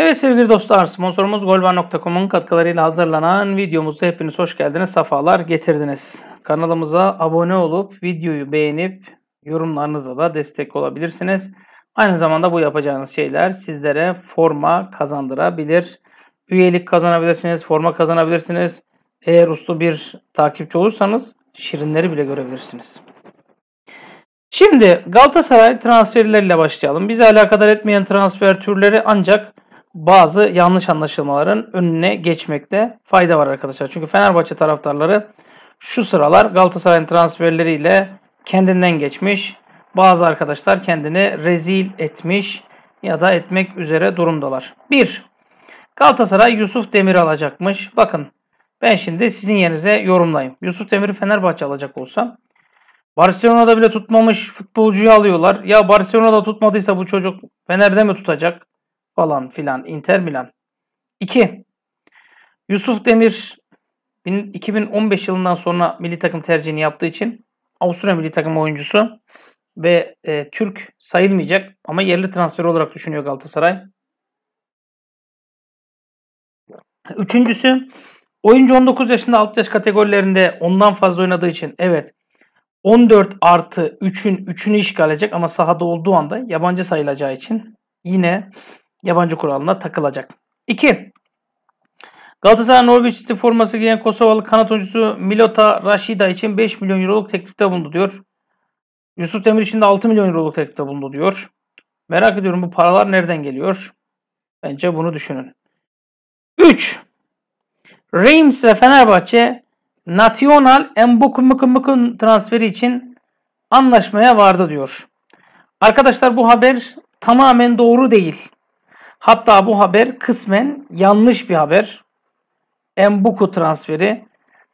Evet sevgili dostlar sponsorumuz golban.com'un katkılarıyla hazırlanan videomuzda hepiniz hoş geldiniz, sefalar getirdiniz. Kanalımıza abone olup videoyu beğenip yorumlarınıza da destek olabilirsiniz. Aynı zamanda bu yapacağınız şeyler sizlere forma kazandırabilir. Üyelik kazanabilirsiniz, forma kazanabilirsiniz. Eğer uslu bir takipçi olursanız şirinleri bile görebilirsiniz. Şimdi Galatasaray transferleriyle başlayalım. Bizi alakadar etmeyen transfer türleri ancak bazı yanlış anlaşılmaların önüne geçmekte fayda var arkadaşlar. Çünkü Fenerbahçe taraftarları şu sıralar Galatasaray'ın transferleriyle kendinden geçmiş. Bazı arkadaşlar kendini rezil etmiş ya da etmek üzere durumdalar. 1. Galatasaray Yusuf Demir alacakmış. Bakın ben şimdi sizin yerinize yorumlayayım. Yusuf Demir'i Fenerbahçe alacak olsa Barcelona'da bile tutmamış futbolcuyu alıyorlar. Ya Barcelona'da tutmadıysa bu çocuk Fener'de mi tutacak? falan filan Inter Milan. 2. Yusuf Demir 2015 yılından sonra milli takım tercihini yaptığı için Avusturya milli takım oyuncusu ve e, Türk sayılmayacak ama yerli transfer olarak düşünüyor Galatasaray. Üçüncüsü oyuncu 19 yaşında alt yaş kategorilerinde ondan fazla oynadığı için evet 14 artı 3'ün 3'ünü işgal edecek ama sahada olduğu anda yabancı sayılacağı için yine yabancı kuralına takılacak. 2. Galatasaray Norwich City forması giyen Kosovalı kanat oyuncusu Milota Rashida için 5 milyon euroluk teklifte bulundu diyor. Yusuf Demir için de 6 milyon euroluk teklifte bulundu diyor. Merak ediyorum bu paralar nereden geliyor? Bence bunu düşünün. 3. Reims ve Fenerbahçe National Mbokumukumukun transferi için anlaşmaya vardı diyor. Arkadaşlar bu haber tamamen doğru değil. Hatta bu haber kısmen yanlış bir haber. Embuku transferi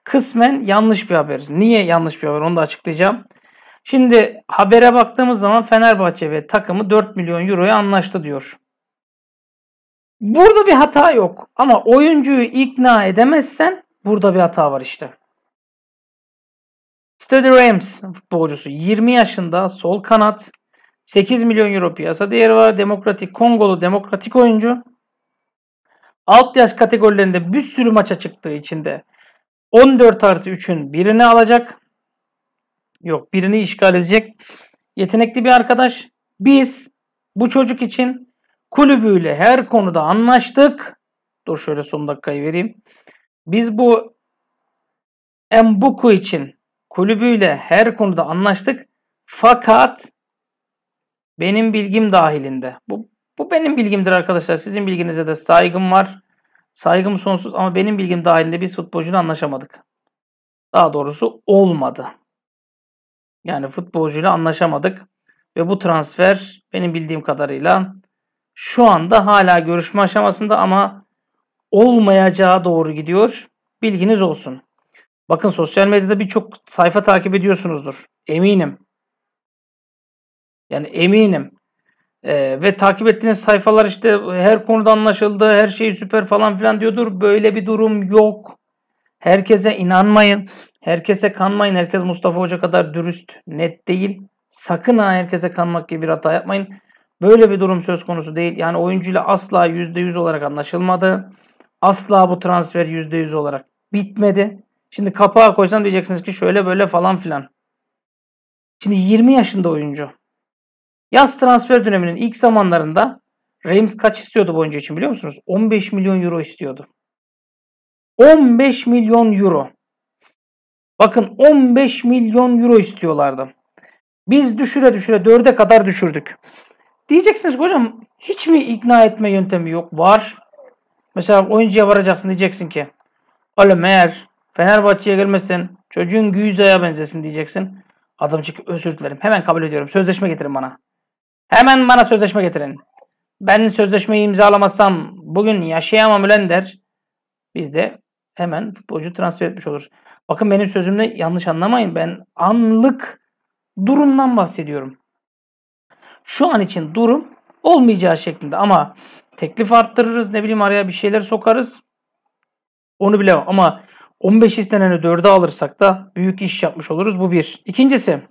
kısmen yanlış bir haber. Niye yanlış bir haber onu da açıklayacağım. Şimdi habere baktığımız zaman Fenerbahçe ve takımı 4 milyon euroya anlaştı diyor. Burada bir hata yok ama oyuncuyu ikna edemezsen burada bir hata var işte. Steady Rams futbolcusu 20 yaşında sol kanat 8 milyon euro piyasa değeri var. Demokratik Kongolu demokratik oyuncu. Alt yaş kategorilerinde bir sürü maça çıktığı için de 14 artı 3'ün birini alacak. Yok birini işgal edecek. Yetenekli bir arkadaş. Biz bu çocuk için kulübüyle her konuda anlaştık. Dur şöyle son dakikayı vereyim. Biz bu Embuku için kulübüyle her konuda anlaştık. Fakat benim bilgim dahilinde. Bu, bu benim bilgimdir arkadaşlar. Sizin bilginize de saygım var. Saygım sonsuz ama benim bilgim dahilinde biz futbolcuyla anlaşamadık. Daha doğrusu olmadı. Yani futbolcuyla anlaşamadık. Ve bu transfer benim bildiğim kadarıyla şu anda hala görüşme aşamasında ama olmayacağı doğru gidiyor. Bilginiz olsun. Bakın sosyal medyada birçok sayfa takip ediyorsunuzdur. Eminim. Yani eminim. Ee, ve takip ettiğiniz sayfalar işte her konuda anlaşıldı, her şey süper falan filan diyordur. Böyle bir durum yok. Herkese inanmayın. Herkese kanmayın. Herkes Mustafa Hoca kadar dürüst, net değil. Sakın ha herkese kanmak gibi bir hata yapmayın. Böyle bir durum söz konusu değil. Yani oyuncuyla asla %100 olarak anlaşılmadı. Asla bu transfer %100 olarak bitmedi. Şimdi kapağı koysam diyeceksiniz ki şöyle böyle falan filan. Şimdi 20 yaşında oyuncu. Yaz transfer döneminin ilk zamanlarında Reims kaç istiyordu bu oyuncu için biliyor musunuz? 15 milyon euro istiyordu. 15 milyon euro. Bakın 15 milyon euro istiyorlardı. Biz düşüre düşüre 4'e kadar düşürdük. Diyeceksiniz hocam hiç mi ikna etme yöntemi yok? Var. Mesela oyuncuya varacaksın diyeceksin ki Oğlum eğer Fenerbahçe'ye gelmezsen çocuğun Güyüza'ya benzesin diyeceksin. Adamcık özür dilerim. Hemen kabul ediyorum. Sözleşme getirin bana. Hemen bana sözleşme getirin. Ben sözleşmeyi imzalamazsam bugün yaşayamam Ülen der. Biz de hemen futbolcu transfer etmiş olur. Bakın benim sözümde yanlış anlamayın. Ben anlık durumdan bahsediyorum. Şu an için durum olmayacağı şeklinde ama teklif arttırırız ne bileyim araya bir şeyler sokarız. Onu bilemem ama 15 isteneni 4'e alırsak da büyük iş yapmış oluruz. Bu bir. İkincisi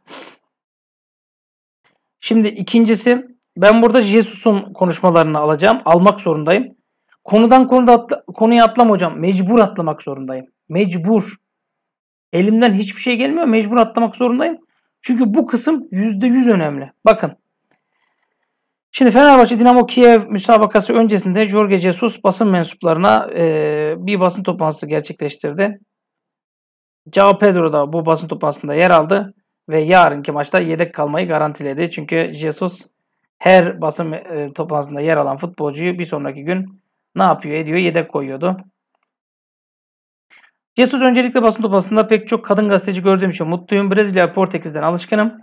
Şimdi ikincisi ben burada Jesus'un konuşmalarını alacağım. Almak zorundayım. Konudan konuda atla, konuya atlam hocam. Mecbur atlamak zorundayım. Mecbur. Elimden hiçbir şey gelmiyor. Mecbur atlamak zorundayım. Çünkü bu kısım %100 önemli. Bakın. Şimdi Fenerbahçe Dinamo Kiev müsabakası öncesinde Jorge Jesus basın mensuplarına e, bir basın toplantısı gerçekleştirdi. Cao Pedro da bu basın toplantısında yer aldı ve yarınki maçta yedek kalmayı garantiledi. Çünkü Jesus her basın e, toplantısında yer alan futbolcuyu bir sonraki gün ne yapıyor ediyor yedek koyuyordu. Jesus öncelikle basın toplantısında pek çok kadın gazeteci gördüğüm için mutluyum. Brezilya Portekiz'den alışkınım.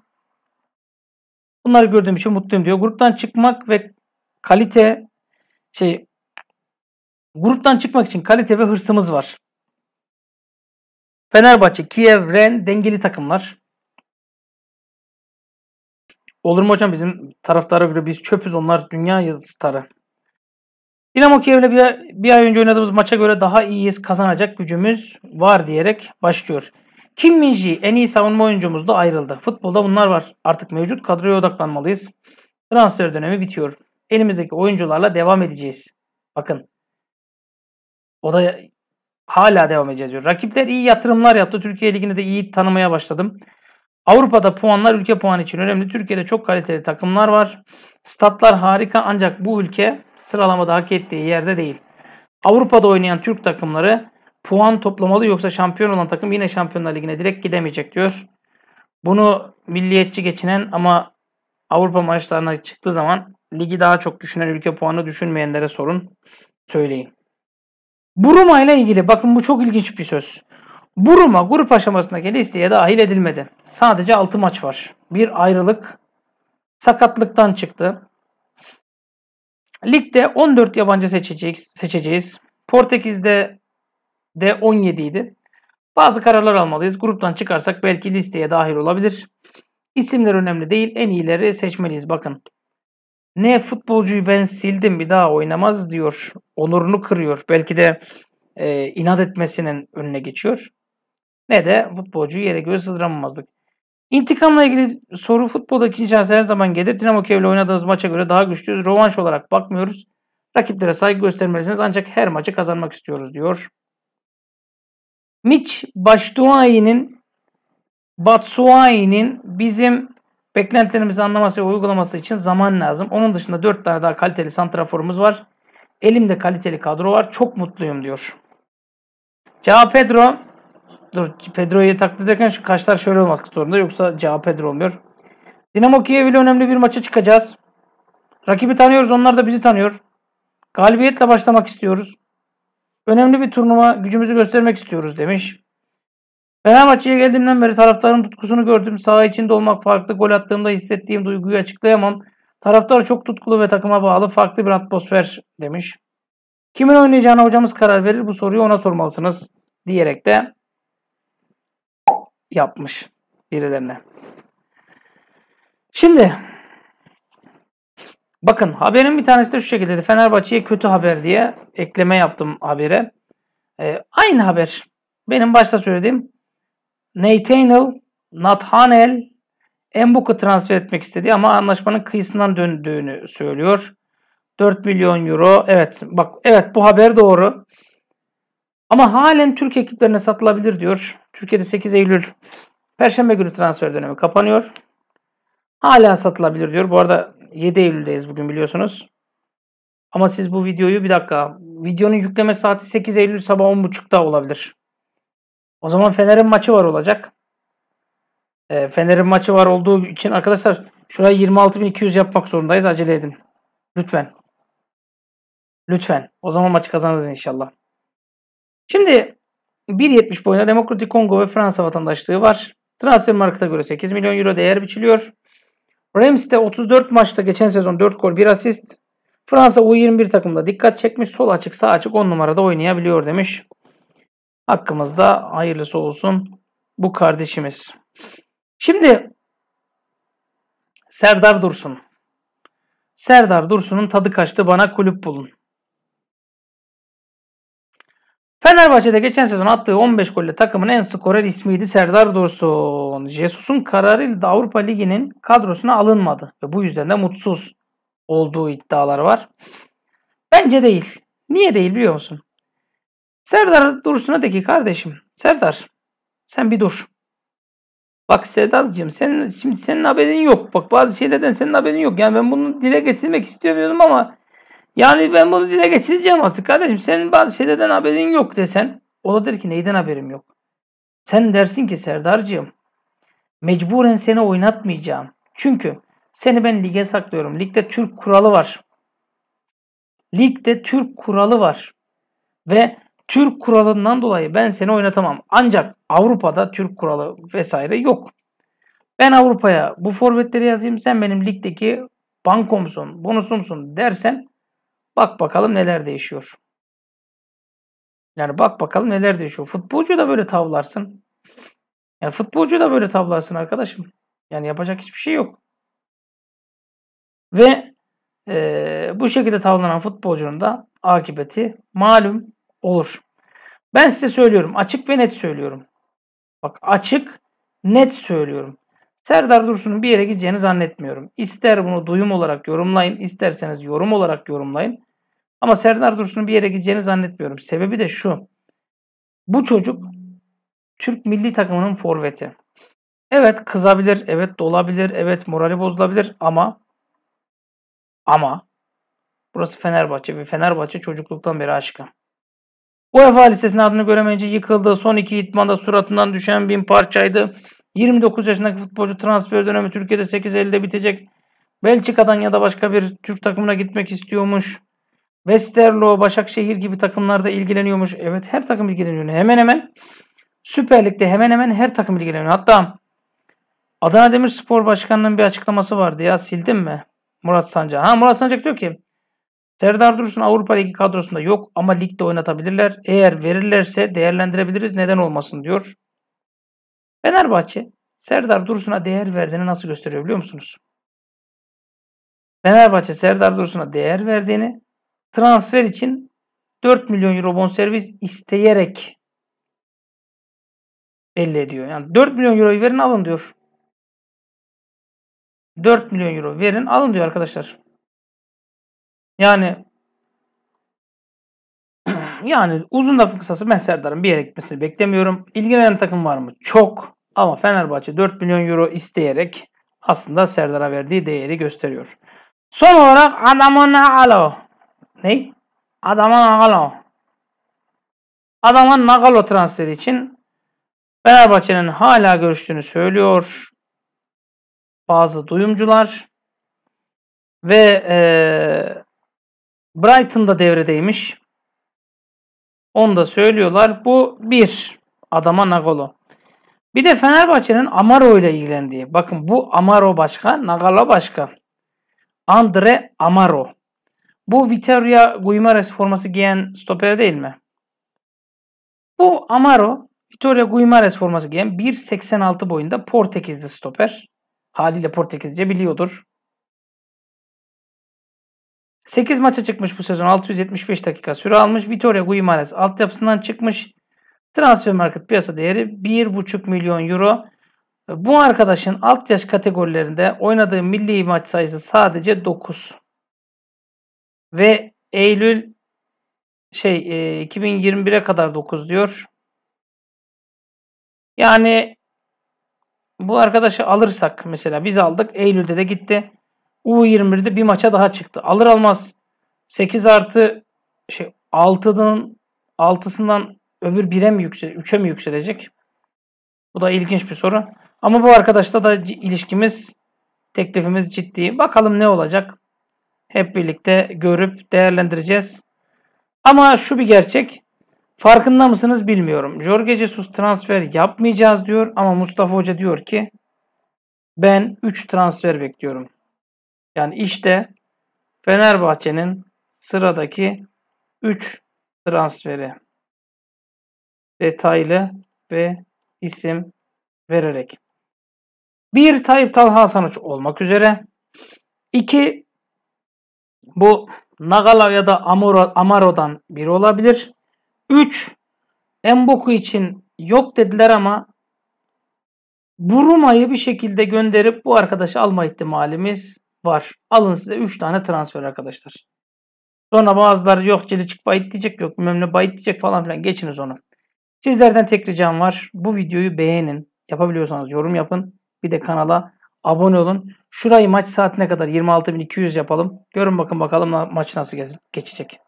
Bunları gördüğüm için mutluyum diyor. Gruptan çıkmak ve kalite şey gruptan çıkmak için kalite ve hırsımız var. Fenerbahçe, Kiev, Ren dengeli takımlar. Olur mu hocam bizim taraftara göre biz çöpüz onlar dünya yazıtarı. Dinamo Kiev'le bir, bir ay önce oynadığımız maça göre daha iyiyiz kazanacak gücümüz var diyerek başlıyor. Kim Minji en iyi savunma oyuncumuz da ayrıldı. Futbolda bunlar var. Artık mevcut kadroya odaklanmalıyız. Transfer dönemi bitiyor. Elimizdeki oyuncularla devam edeceğiz. Bakın. O da hala devam edeceğiz diyor. Rakipler iyi yatırımlar yaptı. Türkiye Ligi'ni de iyi tanımaya başladım. Avrupa'da puanlar ülke puanı için önemli. Türkiye'de çok kaliteli takımlar var. Statlar harika ancak bu ülke sıralamada hak ettiği yerde değil. Avrupa'da oynayan Türk takımları puan toplamalı yoksa şampiyon olan takım yine Şampiyonlar Ligi'ne direkt gidemeyecek diyor. Bunu milliyetçi geçinen ama Avrupa maçlarına çıktığı zaman ligi daha çok düşünen ülke puanı düşünmeyenlere sorun söyleyin. Buruma ile ilgili bakın bu çok ilginç bir söz. Bu Roma grup aşamasındaki listeye dahil edilmedi. Sadece 6 maç var. Bir ayrılık. Sakatlıktan çıktı. Ligde 14 yabancı seçeceğiz. seçeceğiz. Portekiz'de de 17 idi. Bazı kararlar almalıyız. Gruptan çıkarsak belki listeye dahil olabilir. İsimler önemli değil. En iyileri seçmeliyiz. Bakın. Ne futbolcuyu ben sildim bir daha oynamaz diyor. Onurunu kırıyor. Belki de e, inat etmesinin önüne geçiyor ne de futbolcu yere göğe sığdıramamazdık. İntikamla ilgili soru futbolda ikinci her zaman gelir. Dinamo Kiev'le oynadığınız maça göre daha güçlüyüz. Rovanş olarak bakmıyoruz. Rakiplere saygı göstermelisiniz ancak her maçı kazanmak istiyoruz diyor. Mitch Başduayi'nin Batsuayi'nin bizim beklentilerimizi anlaması ve uygulaması için zaman lazım. Onun dışında 4 tane daha kaliteli santraforumuz var. Elimde kaliteli kadro var. Çok mutluyum diyor. Cao Pedro Dur Pedro'yu taklit ederken şu kaşlar şöyle olmak zorunda yoksa cevap Pedro olmuyor. Dinamo Kiev ile önemli bir maça çıkacağız. Rakibi tanıyoruz onlar da bizi tanıyor. Galibiyetle başlamak istiyoruz. Önemli bir turnuva gücümüzü göstermek istiyoruz demiş. Fenerbahçe'ye geldiğimden beri taraftarın tutkusunu gördüm. Saha içinde olmak farklı. Gol attığımda hissettiğim duyguyu açıklayamam. Taraftar çok tutkulu ve takıma bağlı. Farklı bir atmosfer demiş. Kimin oynayacağına hocamız karar verir. Bu soruyu ona sormalısınız diyerek de yapmış birilerine. Şimdi bakın haberin bir tanesi de şu şekilde Fenerbahçe'ye kötü haber diye ekleme yaptım habere. Ee, aynı haber. Benim başta söylediğim Nathaniel, Nathanel, Embuk'u transfer etmek istedi ama anlaşmanın kıyısından döndüğünü söylüyor. 4 milyon euro. Evet bak evet bu haber doğru. Ama halen Türk ekiplerine satılabilir diyor. Türkiye'de 8 Eylül Perşembe günü transfer dönemi kapanıyor. Hala satılabilir diyor. Bu arada 7 Eylül'deyiz bugün biliyorsunuz. Ama siz bu videoyu bir dakika. Videonun yükleme saati 8 Eylül sabah 10.30'da olabilir. O zaman Fener'in maçı var olacak. E, Fener'in maçı var olduğu için arkadaşlar şuraya 26.200 yapmak zorundayız. Acele edin. Lütfen. Lütfen. O zaman maçı kazanırız inşallah. Şimdi 1.70 boyunda Demokratik Kongo ve Fransa vatandaşlığı var. Transfer markete göre 8 milyon euro değer biçiliyor. Rams'te 34 maçta geçen sezon 4 gol 1 asist. Fransa U21 takımda dikkat çekmiş. Sol açık sağ açık 10 numarada oynayabiliyor demiş. Hakkımızda hayırlısı olsun bu kardeşimiz. Şimdi Serdar Dursun. Serdar Dursun'un tadı kaçtı bana kulüp bulun. Fenerbahçe'de geçen sezon attığı 15 golle takımın en skorer ismiydi Serdar Dursun. Jesus'un kararıyla da Avrupa Ligi'nin kadrosuna alınmadı ve bu yüzden de mutsuz olduğu iddialar var. Bence değil. Niye değil biliyor musun? Serdar Dursun'a de ki kardeşim Serdar sen bir dur. Bak Sedaz'cığım senin, şimdi senin haberin yok. Bak bazı şeylerden senin haberin yok. Yani ben bunu dile getirmek istemiyordum ama yani ben bunu dile geçireceğim artık kardeşim. Senin bazı şeylerden haberin yok desen. O da der ki neyden haberim yok. Sen dersin ki Serdar'cığım mecburen seni oynatmayacağım. Çünkü seni ben lige saklıyorum. Ligde Türk kuralı var. Ligde Türk kuralı var. Ve Türk kuralından dolayı ben seni oynatamam. Ancak Avrupa'da Türk kuralı vesaire yok. Ben Avrupa'ya bu forvetleri yazayım sen benim ligdeki bankomsun, bonusumsun dersen Bak bakalım neler değişiyor. Yani bak bakalım neler değişiyor. Futbolcu da böyle tavlarsın. Yani futbolcu da böyle tavlarsın arkadaşım. Yani yapacak hiçbir şey yok. Ve e, bu şekilde tavlanan futbolcunun da akıbeti malum olur. Ben size söylüyorum. Açık ve net söylüyorum. Bak açık, net söylüyorum. Serdar Dursun'un bir yere gideceğini zannetmiyorum. İster bunu duyum olarak yorumlayın, isterseniz yorum olarak yorumlayın. Ama Serdar Dursun'un bir yere gideceğini zannetmiyorum. Sebebi de şu. Bu çocuk Türk milli takımının forveti. Evet kızabilir, evet dolabilir, evet morali bozulabilir ama ama burası Fenerbahçe ve Fenerbahçe çocukluktan beri aşkım. UEFA listesinin adını göremeyince yıkıldı. Son iki itmanda suratından düşen bin parçaydı. 29 yaşındaki futbolcu transfer dönemi Türkiye'de 8 Eylül'de bitecek. Belçika'dan ya da başka bir Türk takımına gitmek istiyormuş. Westerlo, Başakşehir gibi takımlarda ilgileniyormuş. Evet her takım ilgileniyor. Hemen hemen Süper Lig'de hemen hemen her takım ilgileniyor. Hatta Adana Demirspor Başkanı'nın bir açıklaması vardı ya sildim mi? Murat Sancak. Ha Murat Sancak diyor ki Serdar Dursun Avrupa Ligi kadrosunda yok ama ligde oynatabilirler. Eğer verirlerse değerlendirebiliriz neden olmasın diyor. Fenerbahçe Serdar Dursun'a değer verdiğini nasıl gösteriyor biliyor musunuz? Fenerbahçe Serdar Dursun'a değer verdiğini transfer için 4 milyon euro bonservis isteyerek belli ediyor. Yani 4 milyon euroyu verin alın diyor. 4 milyon euro verin alın diyor arkadaşlar. Yani yani uzun lafın kısası ben Serdar'ın bir yere gitmesini beklemiyorum. İlgilenen takım var mı? Çok. Ama Fenerbahçe 4 milyon euro isteyerek aslında Serdar'a verdiği değeri gösteriyor. Son olarak Adamana Alo. Ney? Adamana Alo. Adamana Nagalo transferi için Fenerbahçe'nin hala görüştüğünü söylüyor bazı duyumcular ve e, Brighton'da devredeymiş. Onu da söylüyorlar. Bu bir. Adama Nagolo. Bir de Fenerbahçe'nin Amaro ile ilgilendiği. Bakın bu Amaro başka, Nagala başka. Andre Amaro. Bu Vitoria Guimares forması giyen stoper değil mi? Bu Amaro Vitoria Guimares forması giyen 1.86 boyunda Portekizli stoper. Haliyle Portekizce biliyordur. 8 maça çıkmış bu sezon. 675 dakika süre almış. Vitoria Guimares altyapısından çıkmış. Transfer market piyasa değeri 1,5 milyon euro. Bu arkadaşın alt yaş kategorilerinde oynadığı milli maç sayısı sadece 9. Ve Eylül şey 2021'e kadar 9 diyor. Yani bu arkadaşı alırsak mesela biz aldık Eylül'de de gitti. U21'de bir maça daha çıktı. Alır almaz 8 artı şey 6'dan 6'sından öbür 1'e mi yükselecek? 3'e mi yükselecek? Bu da ilginç bir soru. Ama bu arkadaşla da ilişkimiz, teklifimiz ciddi. Bakalım ne olacak? Hep birlikte görüp değerlendireceğiz. Ama şu bir gerçek. Farkında mısınız bilmiyorum. Jorge Jesus transfer yapmayacağız diyor ama Mustafa Hoca diyor ki ben 3 transfer bekliyorum. Yani işte Fenerbahçe'nin sıradaki 3 transferi detaylı ve isim vererek. 1. Tayyip Talha Sanıç olmak üzere. 2. Bu Nagala ya da Amaro, Amaro'dan biri olabilir. 3. Emboku için yok dediler ama Buruma'yı bir şekilde gönderip bu arkadaşı alma ihtimalimiz var. Alın size 3 tane transfer arkadaşlar. Sonra bazıları yok Celicik Bayit diyecek yok memle Bayit diyecek falan filan geçiniz onu. Sizlerden tek ricam var. Bu videoyu beğenin. Yapabiliyorsanız yorum yapın. Bir de kanala abone olun. Şurayı maç saatine kadar 26.200 yapalım. Görün bakın bakalım maç nasıl geçecek.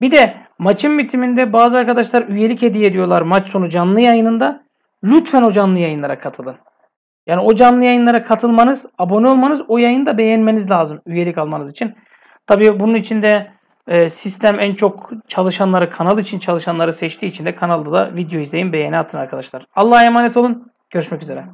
Bir de maçın bitiminde bazı arkadaşlar üyelik hediye ediyorlar maç sonu canlı yayınında. Lütfen o canlı yayınlara katılın. Yani o canlı yayınlara katılmanız, abone olmanız, o yayını da beğenmeniz lazım üyelik almanız için. Tabii bunun için de e, sistem en çok çalışanları, kanal için çalışanları seçtiği için de kanalda da video izleyin, beğeni atın arkadaşlar. Allah'a emanet olun. Görüşmek üzere.